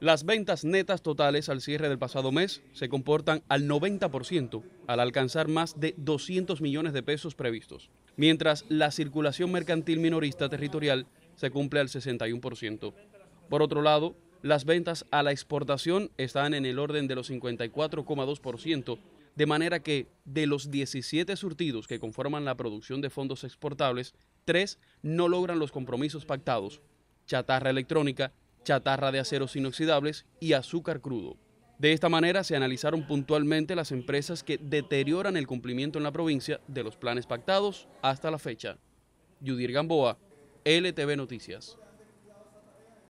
Las ventas netas totales al cierre del pasado mes se comportan al 90% al alcanzar más de 200 millones de pesos previstos, mientras la circulación mercantil minorista territorial se cumple al 61%. Por otro lado, las ventas a la exportación están en el orden de los 54,2%, de manera que de los 17 surtidos que conforman la producción de fondos exportables, 3 no logran los compromisos pactados, chatarra electrónica, chatarra de aceros inoxidables y azúcar crudo. De esta manera se analizaron puntualmente las empresas que deterioran el cumplimiento en la provincia de los planes pactados hasta la fecha. Yudir Gamboa, LTV Noticias.